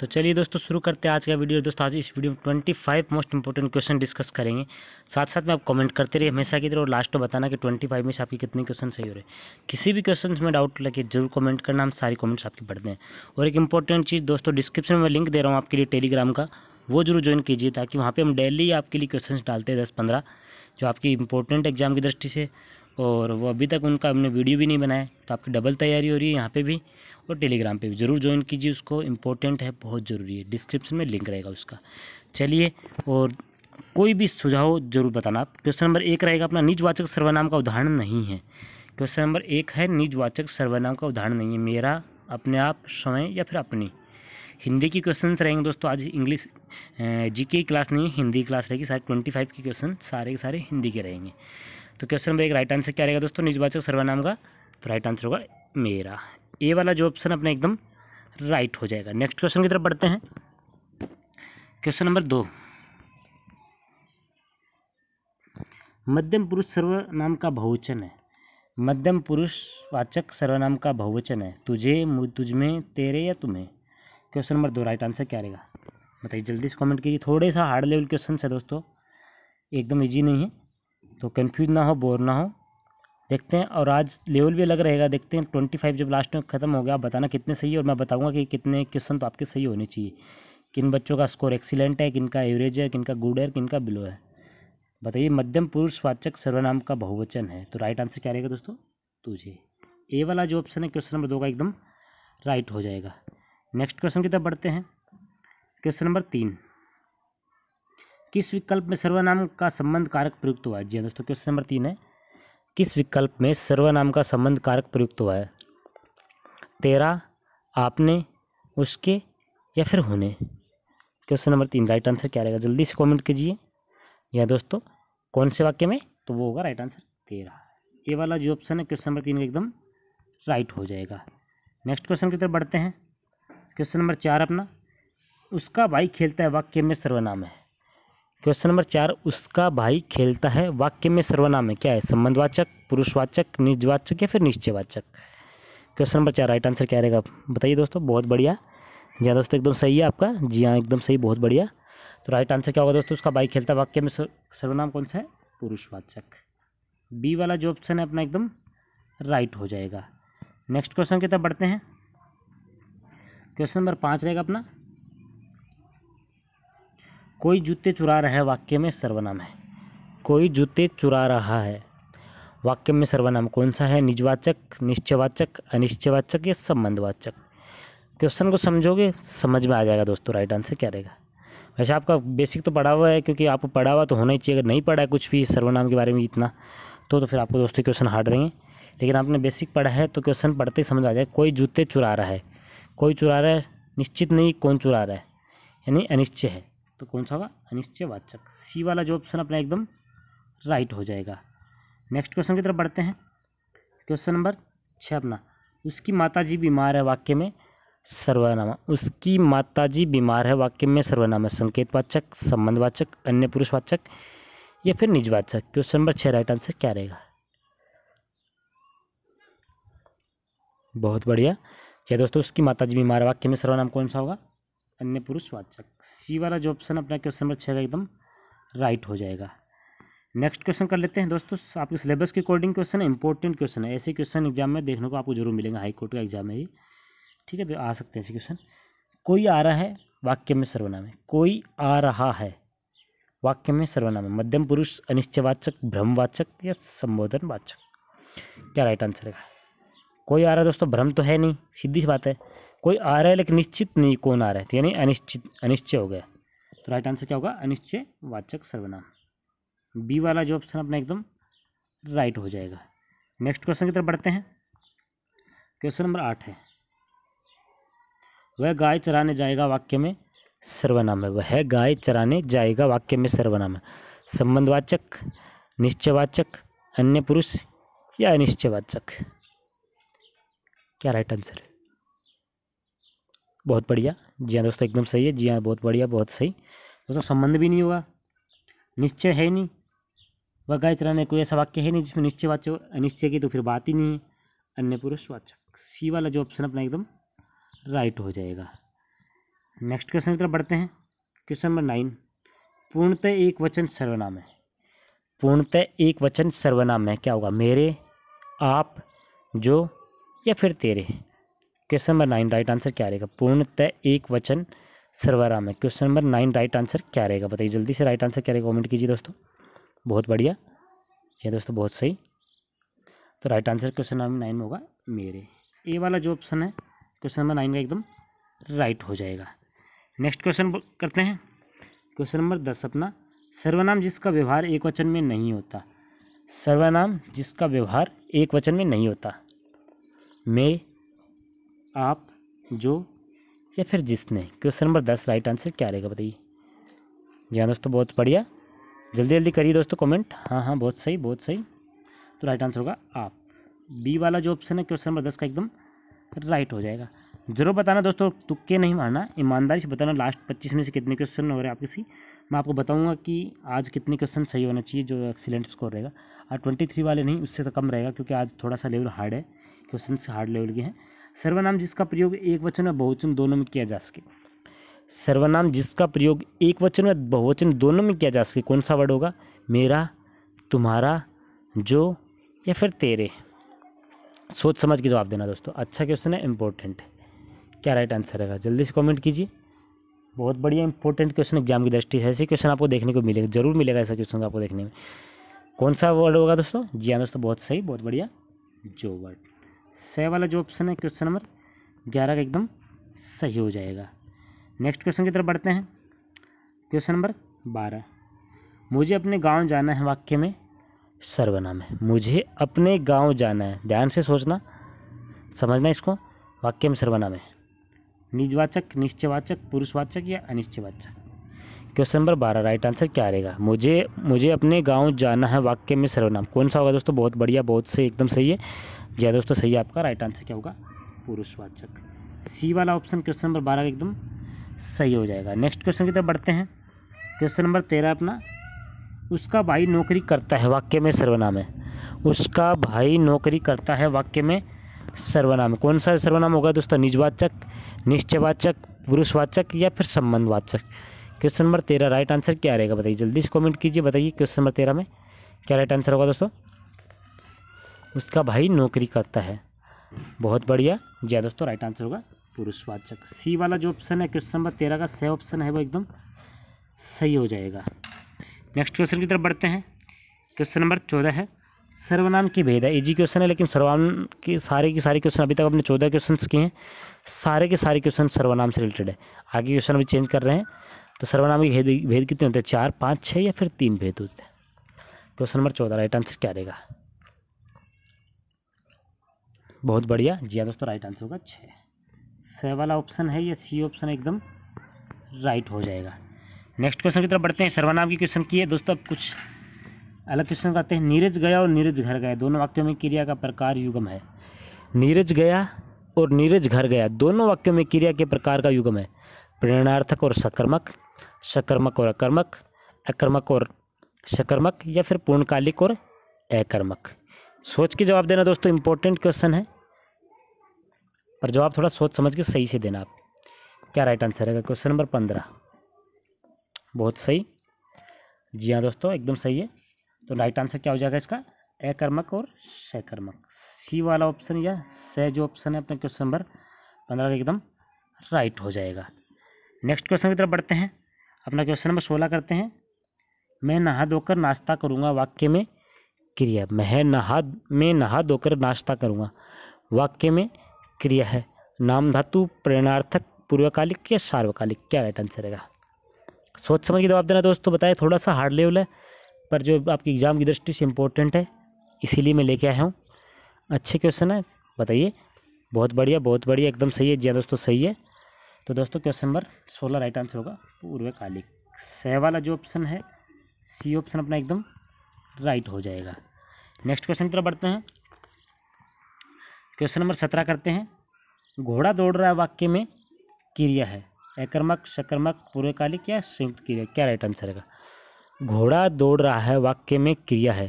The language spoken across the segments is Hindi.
तो चलिए दोस्तों शुरू करते हैं आज का वीडियो दोस्तों आज इस वीडियो में twenty five most important question discuss करेंगे साथ साथ में आप कमेंट करते रहिए हमेशा की तरह और लास्ट में बताना कि ट्वेंटी फाइव में से आपके कितने क्वेश्चन सही हो रहे हैं किसी भी क्वेश्चन में डाउट लगे जरूर कमेंट करना हम सारी कॉमेंट्स आपकी पढ़ दें और एक इंपॉर्टेंट चीज़ दोस्तों डिस्क्रिप्शन में लिंक दे रहा हूँ आपके लिए टेलीग्राम का वो जरूर ज्वाइन कीजिए ताकि वहाँ पर हम डेली आपके लिए क्वेश्चन डालते हैं दस पंद्रह जो आपकी इंपॉर्टेंट एग्जाम की दृष्टि से और वो अभी तक उनका हमने वीडियो भी नहीं बनाया तो आपकी डबल तैयारी हो रही है यहाँ पे भी और टेलीग्राम पे भी ज़रूर ज्वाइन कीजिए उसको इम्पोर्टेंट है बहुत ज़रूरी है डिस्क्रिप्शन में लिंक रहेगा उसका चलिए और कोई भी सुझाव जरूर बताना आप क्वेश्चन नंबर एक रहेगा अपना निजवाचक सर्वनाम का उदाहरण नहीं है क्वेश्चन नंबर एक है निजवाचक सर्वनाम का उदाहरण नहीं है मेरा अपने आप स्वयं या फिर अपनी हिंदी की क्वेश्चन रहेंगे दोस्तों आज इंग्लिश जी की क्लास नहीं हिंदी क्लास रहेगी सारे ट्वेंटी फाइव के क्वेश्चन सारे के सारे हिंदी के रहेंगे तो क्वेश्चन नंबर एक राइट आंसर क्या रहेगा दोस्तों निजवाचक सर्वनाम का तो राइट आंसर होगा मेरा ए वाला जो ऑप्शन अपना एकदम राइट हो जाएगा नेक्स्ट क्वेश्चन की तरफ बढ़ते हैं क्वेश्चन नंबर दो मध्यम पुरुष सर्वनाम का बहुवचन है मध्यम पुरुष वाचक सर्वनाम का बहुवचन है तुझे तुझ में तेरे या तुम्हें क्वेश्चन नंबर दो राइट आंसर क्या रहेगा बताइए जल्दी से कमेंट कीजिए थोड़े सा हार्ड लेवल क्वेश्चन है दोस्तों एकदम इजी नहीं है तो कंफ्यूज ना हो बोर ना हो देखते हैं और आज लेवल भी अलग रहेगा देखते हैं ट्वेंटी फाइव जब लास्ट में ख़त्म हो गया आप बताना कितने सही है और मैं बताऊँगा कि कितने क्वेश्चन तो आपके सही होने चाहिए किन बच्चों का स्कोर एक्सीलेंट है किन का एवरेज है किन का गुड है किन का बिलो है बताइए मध्यम पुरुष वाचक सर्वनाम का बहुवचन है तो राइट आंसर क्या रहेगा दोस्तों तुझे तो ए वाला जो ऑप्शन है क्वेश्चन नंबर दो का एकदम राइट हो जाएगा नेक्स्ट क्वेश्चन की तरफ बढ़ते हैं क्वेश्चन नंबर तीन किस विकल्प में सर्वनाम का संबंध कारक प्रयुक्त हुआ है जी हाँ दोस्तों क्वेश्चन नंबर तीन है किस विकल्प में सर्वनाम का संबंध कारक प्रयुक्त हुआ है तेरा आपने उसके या फिर होने क्वेश्चन नंबर तीन राइट आंसर क्या रहेगा जल्दी से कमेंट कीजिए या दोस्तों कौन से वाक्य में तो वो होगा राइट आंसर तेरह ये वाला जो ऑप्शन है क्वेश्चन नंबर तीन का एकदम राइट हो जाएगा नेक्स्ट क्वेश्चन की तरफ बढ़ते हैं क्वेश्चन नंबर चार अपना उसका भाई खेलता है वाक्य में सर्वनाम है क्वेश्चन नंबर चार उसका भाई खेलता है वाक्य में सर्वनाम है क्या है संबंधवाचक पुरुषवाचक निजवाचक या फिर निश्चयवाचक क्वेश्चन नंबर चार राइट आंसर क्या रहेगा बताइए दोस्तों बहुत बढ़िया जी हाँ दोस्तों एकदम सही है आपका जी हाँ एकदम सही बहुत बढ़िया तो राइट आंसर क्या होगा दोस्तों उसका भाई खेलता है वाक्य में सर्वनाम कौन सा है पुरुषवाचक बी वाला जो ऑप्शन है अपना एकदम राइट हो जाएगा नेक्स्ट क्वेश्चन की तरफ बढ़ते हैं क्वेश्चन नंबर पाँच रहेगा अपना कोई जूते चुरा रहा है वाक्य में सर्वनाम है कोई जूते चुरा रहा है वाक्य में सर्वनाम कौन सा है निजवाचक निश्चयवाचक अनिश्चयवाचक या संबंधवाचक क्वेश्चन को समझोगे समझ में आ जाएगा दोस्तों राइट आंसर क्या रहेगा वैसे आपका बेसिक तो पढ़ा हुआ है क्योंकि आपको पढ़ा हुआ तो होना ही चाहिए अगर नहीं पढ़ा है कुछ भी सर्वनाम के बारे में इतना तो तो फिर आपको दोस्तों क्वेश्चन हार्ड रहेंगे लेकिन आपने बेसिक पढ़ा है तो क्वेश्चन पढ़ते ही समझ आ जाए कोई जूते चुरा रहा है कोई चुरा रहा है निश्चित नहीं कौन चुरा रहा है यानी अनिश्चय है तो कौन सा होगा अनिश्चयवाचक सी वाला जो ऑप्शन अपना एकदम राइट हो जाएगा नेक्स्ट क्वेश्चन की तरफ बढ़ते हैं क्वेश्चन नंबर छः अपना उसकी माताजी बीमार है वाक्य में सर्वनामा उसकी माताजी बीमार है वाक्य में सर्वनामा संकेतवाचक संबंधवाचक अन्य पुरुषवाचक या फिर निजवाचक क्वेश्चन नंबर छः राइट आंसर क्या रहेगा बहुत बढ़िया क्या दोस्तों उसकी माताजी बीमार वाक्य में सर्वनाम कौन सा होगा अन्य पुरुषवाचक सी वाला जो ऑप्शन अपना क्वेश्चन नंबर छः का एकदम राइट हो जाएगा नेक्स्ट क्वेश्चन कर लेते हैं दोस्तों आपके सिलेबस के अकॉर्डिंग क्वेश्चन है इंपॉर्टेंट क्वेश्चन है ऐसे क्वेश्चन एग्जाम में देखने को आपको जरूर मिलेंगे हाई कोर्ट का एग्जाम में ही ठीक है तो आ सकते हैं ऐसे क्वेश्चन कोई आ रहा है वाक्य में सर्वनाम है कोई आ रहा है वाक्य में सर्वनाम है मध्यम पुरुष अनिश्चयवाचक भ्रमवाचक या संबोधनवाचक क्या राइट आंसर है कोई आ रहा है दोस्तों भ्रम तो है नहीं सीधी सी बात है कोई आ रहा है लेकिन निश्चित नहीं कौन आ रहा है तो यानी अनिश्चित अनिश्चय हो गया तो राइट आंसर क्या होगा अनिश्चय वाचक सर्वनाम बी वाला जो ऑप्शन अपना एकदम राइट हो जाएगा नेक्स्ट क्वेश्चन की तरफ बढ़ते हैं क्वेश्चन नंबर आठ है वह गाय चराने जाएगा वाक्य में सर्वनाम है वह गाय चराने जाएगा वाक्य में सर्वनाम है संबंधवाचक निश्चयवाचक अन्य पुरुष या अनिश्चयवाचक क्या राइट आंसर है बहुत बढ़िया जी हाँ दोस्तों एकदम सही है जी हाँ बहुत बढ़िया बहुत सही दोस्तों संबंध भी नहीं होगा निश्चय है नहीं वह गाय चराने कोई ऐसा वाक्य है नहीं जिसमें निश्चय वाचक अनिश्चय की तो फिर बात ही नहीं है अन्य पुरुष वाचक सी वाला जो ऑप्शन अपना एकदम राइट हो जाएगा नेक्स्ट क्वेश्चन की तरफ बढ़ते हैं क्वेश्चन नंबर नाइन पूर्णतः एक वचन सर्वनाम है पूर्णतः एक वचन सर्वनाम है क्या होगा मेरे आप जो या फिर तेरे question number nine right answer क्या रहेगा पूर्णतः एक वचन सर्वराम है question number nine right answer क्या रहेगा बताइए जल्दी से राइट आंसर क्या रहेगा कॉमेंट कीजिए दोस्तों बहुत बढ़िया ये दोस्तों बहुत सही तो right answer question number nine होगा मेरे ए वाला जो ऑप्शन है क्वेश्चन नंबर नाइन का एकदम राइट हो जाएगा नेक्स्ट क्वेश्चन करते हैं क्वेश्चन नंबर दस अपना सर्वनाम जिसका व्यवहार एक वचन में नहीं होता सर्वनाम जिसका व्यवहार एक वचन में नहीं होता में आप जो या फिर जिसने क्वेश्चन नंबर दस राइट आंसर क्या रहेगा बताइए जी हाँ दोस्तों बहुत बढ़िया जल्दी जल्दी करिए दोस्तों कमेंट हाँ हाँ बहुत सही बहुत सही तो राइट आंसर होगा आप बी वाला जो ऑप्शन है क्वेश्चन नंबर दस का एकदम राइट हो जाएगा जरूर बताना दोस्तों तुक्के नहीं मारना ईमानदारी से बताना लास्ट पच्चीस में से कितने क्वेश्चन हो रहे हैं आपके सी मैं आपको बताऊँगा कि आज कितने क्वेश्चन सही होना चाहिए जो एक्सीलेंट स्कोर रहेगा और ट्वेंटी थ्री वाले नहीं उससे तो कम रहेगा क्योंकि आज थोड़ा सा लेवल हार्ड है क्वेश्चन हार्ड लेवल के हैं सर्वनाम जिसका प्रयोग एक वचन और बहुवचन दोनों में किया जा सके सर्वनाम जिसका प्रयोग एक वचन और बहुवचन दोनों में किया जा सके कौन सा वर्ड होगा मेरा तुम्हारा जो या फिर तेरे सोच समझ के जवाब देना दोस्तों अच्छा क्वेश्चन है इंपॉर्टेंट क्या राइट आंसर रहेगा जल्दी से कॉमेंट कीजिए बहुत बढ़िया इंपॉर्टेंट क्वेश्चन एग्जाम की दृष्टि से ऐसे क्वेश्चन आपको देखने को मिलेगा जरूर मिलेगा ऐसा क्वेश्चन आपको देखने में कौन सा वर्ड होगा दोस्तों जी हाँ दोस्तों बहुत सही बहुत बढ़िया जो वर्ड सह वाला जो ऑप्शन है क्वेश्चन नंबर ग्यारह का एकदम सही हो जाएगा नेक्स्ट क्वेश्चन की तरफ बढ़ते हैं क्वेश्चन नंबर बारह मुझे अपने गांव जाना है वाक्य में सर्वनाम है मुझे अपने गांव जाना है ध्यान से सोचना समझना इसको वाक्य में सर्वनाम है निजवाचक निश्चयवाचक पुरुषवाचक या अनिश्चयवाचक क्वेश्चन नंबर बारह राइट आंसर क्या रहेगा मुझे मुझे अपने गांव जाना है वाक्य में सर्वनाम कौन सा होगा दोस्तों बहुत बढ़िया बहुत से एकदम सही है जय दोस्तों तो सही आपका राइट आंसर क्या होगा पुरुषवाचक सी वाला ऑप्शन क्वेश्चन नंबर बारह एकदम सही हो जाएगा नेक्स्ट क्वेश्चन की तरफ बढ़ते हैं क्वेश्चन नंबर तेरह अपना उसका भाई नौकरी करता है वाक्य में सर्वनाम है उसका भाई नौकरी करता है वाक्य में सर्वनाम कौन सा सर्वनाम होगा दोस्तों निजवाचक निश्चयवाचक पुरुषवाचक या फिर संबंधवाचक क्वेश्चन नंबर तेरह राइट आंसर क्या रहेगा बताइए जल्दी से कमेंट कीजिए बताइए क्वेश्चन नंबर तेरह में क्या राइट आंसर होगा दोस्तों उसका भाई नौकरी करता है बहुत बढ़िया जय हाँ दोस्तों राइट आंसर होगा पुरुषवाचक सी वाला जो ऑप्शन है क्वेश्चन नंबर तेरह का सह ऑप्शन है वो एकदम सही हो जाएगा नेक्स्ट क्वेश्चन की तरफ बढ़ते हैं क्वेश्चन नंबर चौदह है सर्वनाम की भेद है इजी क्वेश्चन है लेकिन सर्वनाम के सारे के सारे क्वेश्चन अभी तक अपने चौदह क्वेश्चन किए हैं सारे के सारे क्वेश्चन सर्वनाम से रिलेटेड है आगे क्वेश्चन अभी चेंज कर रहे हैं तो सर्वनाम के भेद भेद कितने होते हैं चार पाँच छः या फिर तीन भेद होते हैं क्वेश्चन नंबर चौदह राइट आंसर क्या रहेगा बहुत बढ़िया जी हाँ दोस्तों राइट आंसर होगा छः स वाला ऑप्शन है या सी ऑप्शन एकदम राइट हो जाएगा नेक्स्ट क्वेश्चन की तरफ बढ़ते हैं सर्वनाम की क्वेश्चन की है दोस्तों अब कुछ अलग क्वेश्चन करते हैं नीरज गया और नीरज घर गया दोनों वाक्यों में क्रिया का प्रकार युगम है नीरज गया और नीरज घर गया दोनों वाक्यों में क्रिया के प्रकार का युगम है प्रेरणार्थक और सकर्मक सकर्मक और अकर्मक अकर्मक और सकर्मक या फिर पूर्णकालिक और अकर्मक सोच के जवाब देना दोस्तों इंपॉर्टेंट क्वेश्चन है पर जवाब थोड़ा सोच समझ के सही से देना आप क्या राइट आंसर रहेगा क्वेश्चन नंबर पंद्रह बहुत सही जी हाँ दोस्तों एकदम सही है तो राइट आंसर क्या हो जाएगा इसका अकर्मक और सकर्मक सी वाला ऑप्शन या स जो ऑप्शन है अपना क्वेश्चन नंबर पंद्रह एकदम राइट हो जाएगा नेक्स्ट क्वेश्चन की तरफ बढ़ते हैं अपना क्वेश्चन नंबर सोलह करते हैं मैं नहा धोकर नाश्ता करूँगा वाक्य में क्रिया मैं नहा मैं नहा धोकर नाश्ता करूँगा वाक्य में क्रिया है नाम धातु प्रेरणार्थक पूर्वकालिक या सार्वकालिक क्या राइट आंसर रहेगा सोच समझ के जवाब देना दोस्तों बताए थोड़ा सा हार्ड लेवल है पर जो आपकी एग्ज़ाम की दृष्टि से इम्पोर्टेंट है इसीलिए मैं लेके आया हूँ अच्छे क्वेश्चन है बताइए बहुत बढ़िया बहुत बढ़िया एकदम सही है जी हाँ दोस्तों सही है तो दोस्तों क्वेश्चन नंबर सोलह राइट आंसर होगा पूर्वकालिक सह वाला जो ऑप्शन है सी ऑप्शन अपना एकदम राइट हो जाएगा नेक्स्ट क्वेश्चन की तरफ बढ़ते हैं क्वेश्चन नंबर सत्रह करते हैं घोड़ा दौड़ रहा है वाक्य में क्रिया है एकर्मक सकर्मक पूर्वकालिक या संयुक्त क्रिया क्या राइट आंसर रहेगा घोड़ा दौड़ रहा है वाक्य में क्रिया है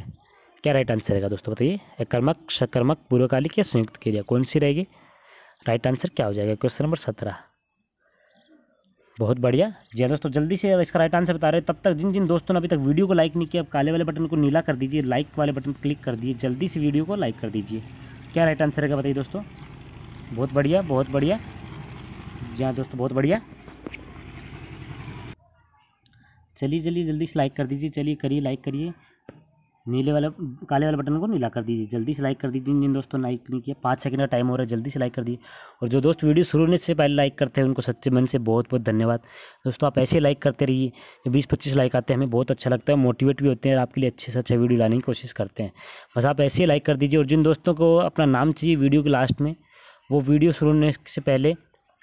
क्या राइट आंसर रहेगा दोस्तों बताइए एकर्मक सकर्मक पूर्वकालिक या संयुक्त क्रिया कौन सी रहेगी राइट आंसर क्या हो जाएगा क्वेश्चन नंबर सत्रह बहुत बढ़िया जी हाँ दोस्तों जल्दी से इसका राइट आंसर बता रहे तब तक जिन जिन दोस्तों ने अभी तक वीडियो को लाइक नहीं किया अब काले वाले बटन को नीला कर दीजिए लाइक वाले बटन क्लिक कर दीजिए जल्दी से वीडियो को लाइक कर दीजिए क्या राइट आंसर है बताइए दोस्तों बहुत बढ़िया बहुत बढ़िया जी हाँ दोस्तों बहुत बढ़िया चलिए चलिए जल्दी से लाइक कर दीजिए चलिए करिए लाइक करिए नीले वाला काले वाले बटन को नीला कर दीजिए जल्दी से लाइक कर दीजिए जिन जिन दोस्तों ने लाइक नहीं किया पाँच सेकंड का टाइम हो रहा है जल्दी से लाइक कर दिए और जो दोस्त वीडियो शुरू होने से पहले लाइक करते हैं उनको सच्चे मन से बहुत बहुत धन्यवाद दोस्तों आप ऐसे लाइक करते रहिए जो बीस पच्चीस लाइक आते हैं हमें बहुत अच्छा लगता है मोटिवेट भी होते हैं आपके लिए अच्छे से अच्छा वीडियो लाने की कोशिश करते हैं बस आप ऐसे लाइक कर दीजिए और जिन दोस्तों को अपना नाम चाहिए वीडियो के लास्ट में वो वीडियो शुरू होने से पहले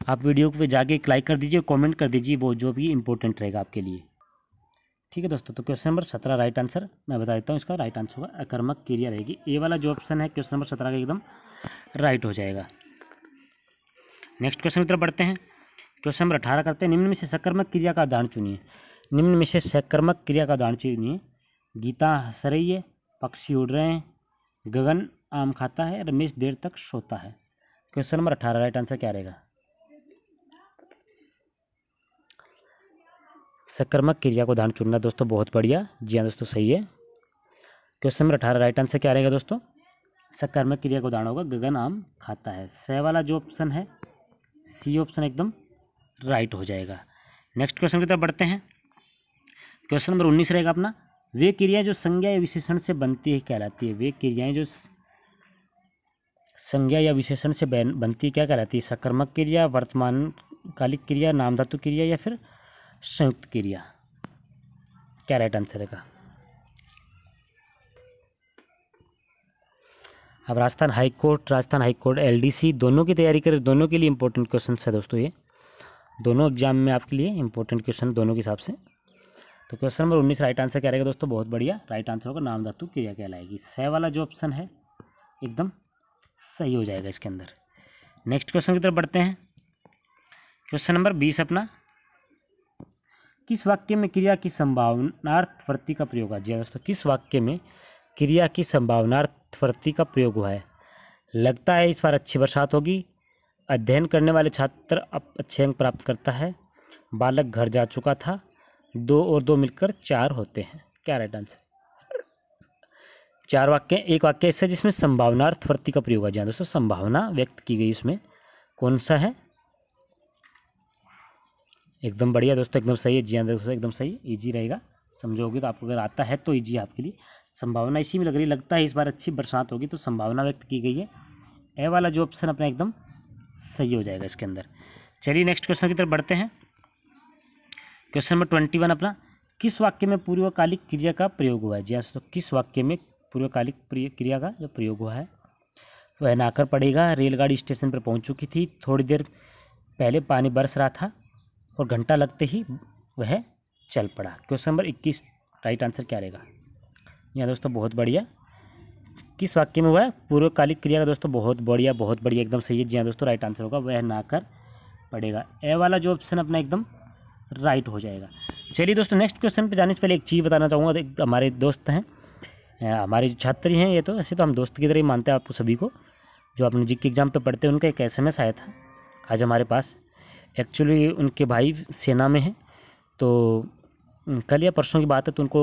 आप वीडियो पर जाके एक लाइक कर दीजिए और कॉमेंट कर दीजिए वो जो भी इंपॉर्टेंट रहेगा आपके लिए ठीक है दोस्तों तो क्वेश्चन नंबर सत्रह राइट आंसर मैं बता देता हूँ इसका राइट आंसर होगा अकर्मक क्रिया रहेगी ए वाला जो ऑप्शन है क्वेश्चन नंबर सत्रह का एकदम राइट हो जाएगा नेक्स्ट क्वेश्चन की तरफ बढ़ते हैं क्वेश्चन नंबर अठारह करते हैं निम्न में से सकर्मक क्रिया का उदाहरण चुनिए निम्न में से सकर्मक क्रिया का उदाहरण चुनिए गीता हंस रही है पक्षी उड़ रहे हैं गगन आम खाता है रमेश देर तक सोता है क्वेश्चन नंबर अठारह राइट आंसर क्या रहेगा सक्रमक क्रिया को उदाहरण चुनना दोस्तों बहुत बढ़िया जी हाँ दोस्तों सही है क्वेश्चन नंबर अठारह राइट आंसर क्या रहेगा दोस्तों सकर्मक क्रिया का उदाहरण होगा गगन आम खाता है स वाला जो ऑप्शन है सी ऑप्शन एकदम राइट हो जाएगा नेक्स्ट क्वेश्चन की तरफ बढ़ते हैं क्वेश्चन नंबर उन्नीस रहेगा अपना वे क्रिया जो संज्ञा या विशेषण से बनती है कहलाती है वे क्रियाएं जो संज्ञा या विशेषण से बनती है क्या कहलाती है सकर्मक क्रिया वर्तमान कालिक क्रिया नामधातु क्रिया या फिर संयुक्त क्रिया क्या राइट आंसर है अब Rajasthan high court Rajasthan high court LDC दोनों की तैयारी करें दोनों के लिए इंपॉर्टेंट क्वेश्चन है दोस्तों ये दोनों एग्जाम में आपके लिए इंपॉर्टेंट क्वेश्चन दोनों के हिसाब से तो क्वेश्चन नंबर उन्नीस राइट आंसर क्या रहेगा दोस्तों बहुत बढ़िया राइट आंसर होगा नाम धातु क्रिया कहलाएगी सह वाला जो ऑप्शन है एकदम सही हो जाएगा इसके अंदर नेक्स्ट क्वेश्चन की तरफ बढ़ते हैं क्वेश्चन नंबर बीस अपना किस वाक्य में क्रिया की संभावनार्थ प्रति का प्रयोग हुआ जी हाँ दोस्तों किस वाक्य में क्रिया की संभावनार्थ प्रति का प्रयोग हुआ है लगता है इस बार अच्छी बरसात होगी अध्ययन करने वाले छात्र अब अच्छे अंक प्राप्त करता है बालक घर जा चुका था दो और दो मिलकर चार होते हैं क्या राइट आंसर चार वाक्य एक वाक्य ऐसा जिसमें संभावनार्थ प्रति का प्रयोग हुआ जी हाँ दोस्तों संभावना व्यक्त की गई उसमें कौन सा है एकदम बढ़िया दोस्तों एकदम सही है जी हाँ दोस्तों एकदम सही ईजी रहेगा समझोगे तो आपको अगर आता है तो ईजी आपके लिए संभावना इसी में लग रही है लगता है इस बार अच्छी बरसात होगी तो संभावना व्यक्त की गई है ए वाला जो ऑप्शन अपना एकदम सही हो जाएगा इसके अंदर चलिए नेक्स्ट क्वेश्चन की तरफ बढ़ते हैं क्वेश्चन नंबर ट्वेंटी वन अपना किस वाक्य में पूर्वकालिक क्रिया का प्रयोग हुआ है जी हाँ दोस्तों किस वाक्य में पूर्वकालिक क्रिया का जो प्रयोग हुआ है वह नाकर पड़ेगा रेलगाड़ी स्टेशन पर पहुंच चुकी थी थोड़ी देर पहले पानी बरस रहा था और घंटा लगते ही वह चल पड़ा क्वेश्चन नंबर इक्कीस राइट आंसर क्या रहेगा यहाँ दोस्तों बहुत बढ़िया किस वाक्य में हुआ है पूर्वकालिक क्रिया का दोस्तों बहुत बढ़िया बहुत बढ़िया एकदम सही है जी हाँ दोस्तों राइट आंसर होगा वह ना कर पड़ेगा ए वाला जो ऑप्शन अपना एकदम राइट हो जाएगा चलिए दोस्तों नेक्स्ट क्वेश्चन पे जाने से पहले एक चीज़ बताना चाहूँगा हमारे दोस्त हैं हमारे जो छात्र हैं ये तो ऐसे तो हम दोस्त की तरह ही मानते हैं आपको सभी को जो अपने जी के एग्ज़ाम पे पढ़ते हैं उनका एक एस आया था आज हमारे पास एक्चुअली उनके भाई सेना में हैं तो कल या परसों की बात है तो उनको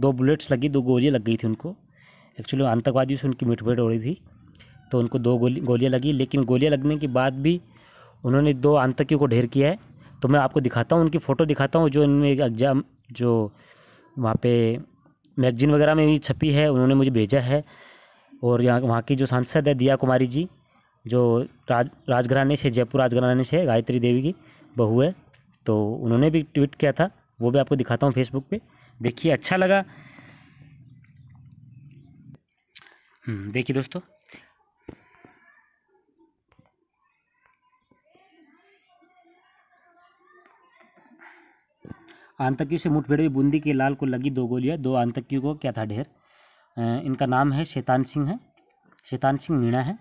दो बुलेट्स लगी दो गोलियाँ लग गई थी उनको एक्चुअली आतंकवादियों से उनकी मिठभेड़ हो रही थी तो उनको दो गोली गोलियाँ लगी लेकिन गोलियाँ लगने के बाद भी उन्होंने दो आतंकियों को ढेर किया है तो मैं आपको दिखाता हूँ उनकी फ़ोटो दिखाता हूँ जो इनमें एग्जाम जो वहाँ पे मैगजीन वगैरह में भी छपी है उन्होंने मुझे भेजा है और यहाँ वहाँ की जो सांसद है दिया कुमारी जी जो राज राजघराने से जयपुर राजघराने से गायत्री देवी की बहू है तो उन्होंने भी ट्वीट किया था वो भी आपको दिखाता हूँ फेसबुक पे देखिए अच्छा लगा हम्म, देखिए दोस्तों आंतकियों से मुठभेड़ हुई बूंदी के लाल को लगी दो गोलियां दो आतंकियों को क्या था ढेर इनका नाम है शैतान सिंह है शैतान सिंह मीणा है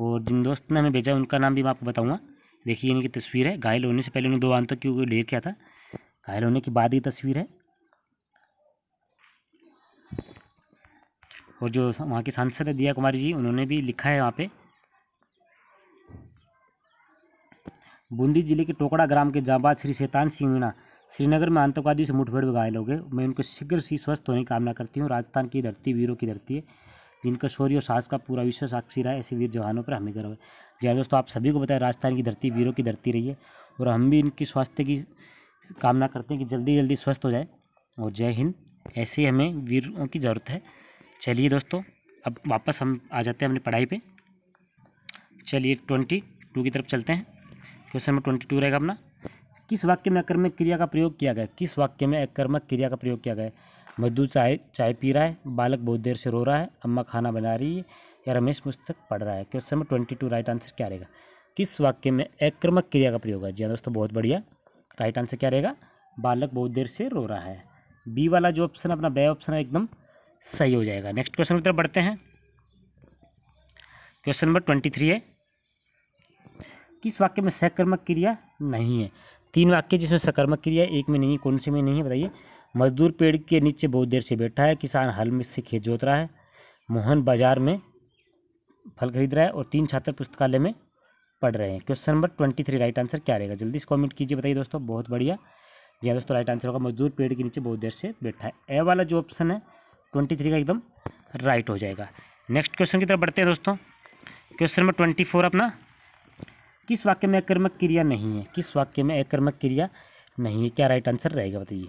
और जिन दोस्त ने हमें भेजा उनका नाम भी मैं आपको बताऊँगा देखिए इनकी तस्वीर है घायल होने से पहले उन्हें दो तक क्यों ले किया था घायल होने के बाद ही तस्वीर है और जो वहाँ के सांसद है दिया कुमारी जी उन्होंने भी लिखा है वहाँ पे बूंदी जिले के टोकड़ा ग्राम के जाबाद श्री शैतान सिंह मीणा श्रीनगर में आतंकवादियों से मुठभेड़ में घायल हो गए मैं उनको शीघ्र ही स्वस्थ होने की कामना करती हूँ राजस्थान की धरती वीरों की धरती है जिनका शौर्य और साहस का पूरा विश्व साक्षी रहा है ऐसे वीर जवानों पर हमें गर्व है जी दोस्तों आप सभी को बताएं राजस्थान की धरती वीरों की धरती रही है और हम भी इनकी स्वास्थ्य की कामना करते हैं कि जल्दी जल्दी स्वस्थ हो जाए और जय हिंद ऐसे ही हमें वीरों की ज़रूरत है चलिए दोस्तों अब वापस हम आ जाते हैं अपनी पढ़ाई पे चलिए ट्वेंटी टू की तरफ चलते हैं क्वेश्चन नंबर ट्वेंटी टू रहेगा अपना किस वाक्य में अकर्मक क्रिया का प्रयोग किया गया किस वाक्य में अकर्मक क्रिया का प्रयोग किया गया मजदूर चाय चाय पी रहा है बालक बहुत देर से रो रहा है अम्मा खाना बना रही है या रमेश पुस्तक पढ़ रहा है question number twenty two right answer क्या रहेगा किस वाक्य में आक्रमक क्रिया का प्रयोग है जी हाँ दोस्तों बहुत बढ़िया राइट आंसर क्या रहेगा बालक बहुत देर से रो रहा है बी वाला जो ऑप्शन है अपना बे ऑप्शन है एकदम सही हो जाएगा नेक्स्ट क्वेश्चन की तरफ बढ़ते हैं क्वेश्चन नंबर ट्वेंटी थ्री है किस वाक्य में सकर्मक क्रिया नहीं है तीन वाक्य जिसमें सकर्मक क्रिया एक में नहीं है कौन से में नहीं है बताइए मजदूर पेड़ के नीचे बहुत देर से बैठा है किसान हल में से खेत जोत रहा है मोहन बाजार में फल खरीद रहा है और तीन छात्र पुस्तकालय में पढ़ रहे हैं question number twenty three right answer क्या रहेगा जल्दी से कमेंट कीजिए बताइए दोस्तों बहुत बढ़िया जी हाँ दोस्तों राइट आंसर होगा मजदूर पेड़ के नीचे बहुत देर से बैठा है ए वाला जो ऑप्शन है ट्वेंटी थ्री का एकदम राइट हो जाएगा नेक्स्ट क्वेश्चन की तरफ बढ़ते हैं दोस्तों क्वेश्चन नंबर ट्वेंटी फोर अपना किस वाक्य में अक्रमक क्रिया नहीं है किस वाक्य में अक्रमक क्रिया नहीं है क्या राइट आंसर रहेगा बताइए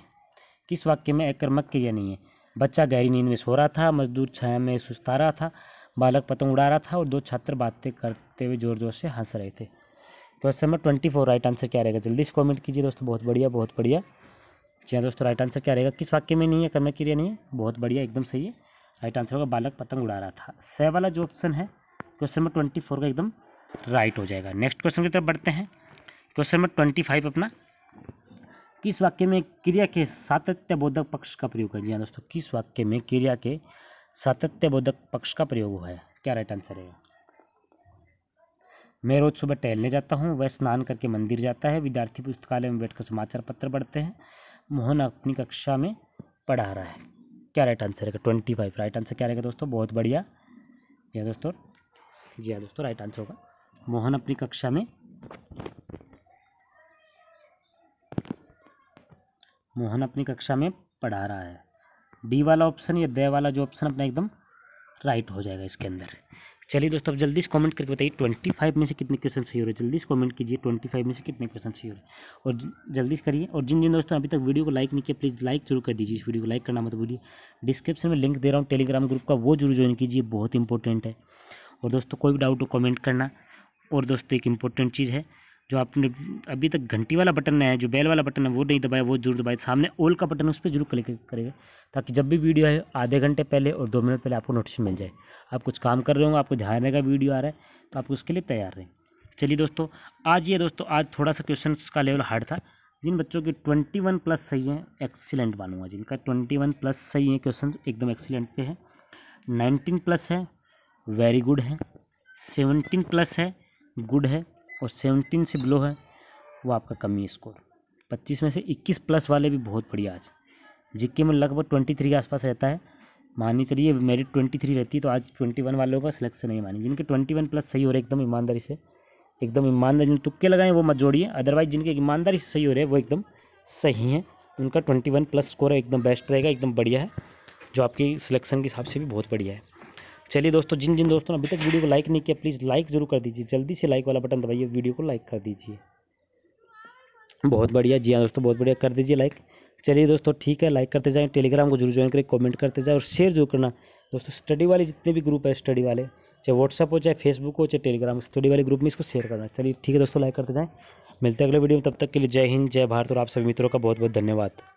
किस वाक्य में आक्रमक क्रिया नहीं है बच्चा गहरी नींद में सो रहा था मजदूर छाया में सुस्ता रहा था बालक पतंग उड़ा रहा था और दो छात्र बातें करते हुए जोर जोर से हंस रहे थे question number twenty four right answer क्या रहेगा जल्दी से कमेंट कीजिए दोस्तों बहुत बढ़िया बहुत बढ़िया जी हाँ दोस्तों राइट आंसर क्या रहेगा किस वाक्य में नहीं है कर्म क्रिया नहीं है बहुत बढ़िया एकदम सही है राइट आंसर होगा बालक पतंग उड़ा रहा था सह वाला जो ऑप्शन है क्वेश्चन नंबर ट्वेंटी फोर का एकदम राइट हो जाएगा नेक्स्ट क्वेश्चन की तरफ बढ़ते हैं क्वेश्चन नंबर ट्वेंटी फाइव अपना किस वाक्य में क्रिया के सातत्य बोधक पक्ष का प्रयोग है जी हाँ दोस्तों किस वाक्य में क्रिया के सातत्य बोधक पक्ष का प्रयोग हुआ है क्या राइट आंसर है मैं रोज़ सुबह टहलने जाता हूँ वह स्नान करके मंदिर जाता है विद्यार्थी पुस्तकालय में बैठकर समाचार पत्र पढ़ते हैं मोहन अपनी कक्षा में पढ़ा रहा है क्या राइट आंसर रहेगा ट्वेंटी फाइव राइट आंसर क्या रहेगा दोस्तों बहुत बढ़िया जी हाँ दोस्तों जी हाँ दोस्तों राइट आंसर होगा मोहन अपनी कक्षा में मोहन अपनी कक्षा में पढ़ा रहा है डी वाला ऑप्शन या दे वाला जो ऑप्शन अपना एकदम राइट हो जाएगा इसके अंदर चलिए दोस्तों अब जल्दी से कमेंट करके बताइए ट्वेंटी फाइव में से कितने क्वेश्चन सही हो रहे हैं जल्दी से कमेंट कीजिए ट्वेंटी फाइव में से कितने क्वेश्चन सही हो रहे हैं और जल्दी से करिए और जिन जिन दोस्तों अभी तक वीडियो को लाइक नहीं किया प्लीज़ लाइक जरूर कर दीजिए इस वीडियो को लाइक करना मत भूलिए डिस्क्रिप्शन में लिंक दे रहा हूँ टेलीग्राम ग्रुप का वो जरूर ज्वाइन कीजिए बहुत इंपॉर्टेंट है और दोस्तों कोई भी डाउट हो कॉमेंट करना और दोस्तों एक इंपॉर्टेंट चीज़ है जो आपने अभी तक घंटी वाला बटन है जो बेल वाला बटन है वो नहीं दबाया वो जरूर दबाए सामने ऑल का बटन है उस पर जरूर क्लिक करेगा ताकि जब भी वीडियो आए आधे घंटे पहले और दो मिनट पहले आपको नोटिस मिल जाए आप कुछ काम कर रहे होंगे आपको ध्यान रहेगा वीडियो आ रहा है तो आप उसके लिए तैयार रहें चलिए दोस्तों आज ये दोस्तों आज थोड़ा सा क्वेश्चन का लेवल हार्ड था जिन बच्चों के ट्वेंटी वन प्लस सही है एक्सीलेंट मानूंगा जिनका ट्वेंटी वन प्लस सही है क्वेश्चन एकदम एक्सीलेंट पे है नाइनटीन प्लस है वेरी गुड है सेवनटीन प्लस है गुड है और सेवनटीन से बिलो है वो आपका कमी स्कोर पच्चीस में से इक्कीस प्लस वाले भी बहुत बढ़िया आज जिक्के में लगभग ट्वेंटी थ्री के आसपास रहता है माननी चलिए मेरिट ट्वेंटी थ्री रहती है तो आज ट्वेंटी वन वालों का सिलेक्शन नहीं मानी जिनके ट्वेंटी वन प्लस सही हो रहे एकदम ईमानदारी से एकदम ईमानदारी जिन तुक्के लगाएं वो मत जोड़िए अदरवाइज जिनके ईमानदारी से सही हो रहे वो एकदम सही हैं उनका ट्वेंटी वन प्लस स्कोर एकदम बेस्ट रहेगा एकदम बढ़िया है जो आपकी सिलेक्शन के हिसाब से भी बहुत बढ़िया है चलिए दोस्तों जिन जिन दोस्तों ने अभी तक वीडियो को लाइक नहीं किया प्लीज़ लाइक जरूर कर दीजिए जल्दी से लाइक वाला बटन दबाइए वीडियो को लाइक कर दीजिए बहुत बढ़िया जी हाँ दोस्तों बहुत बढ़िया कर दीजिए लाइक चलिए दोस्तों ठीक है लाइक करते जाएँ टेलीग्राम को जरूर ज्वाइन करें कॉमेंट करते जाएँ और शेयर जरूर करना दोस्तों स्टडी वाले जितने भी ग्रुप है स्टडी वाले चाहे व्हाट्सअप हो चाहे फेसबुक हो चाहे टेलीग्राम स्टडी वाले ग्रुप में इसको शेयर करना चलिए ठीक है दोस्तों लाइक करते जाएँ मिलते हैं अगले वीडियो में तब तक के लिए जय हिंद जय भारत और आप सभी मित्रों का बहुत बहुत धन्यवाद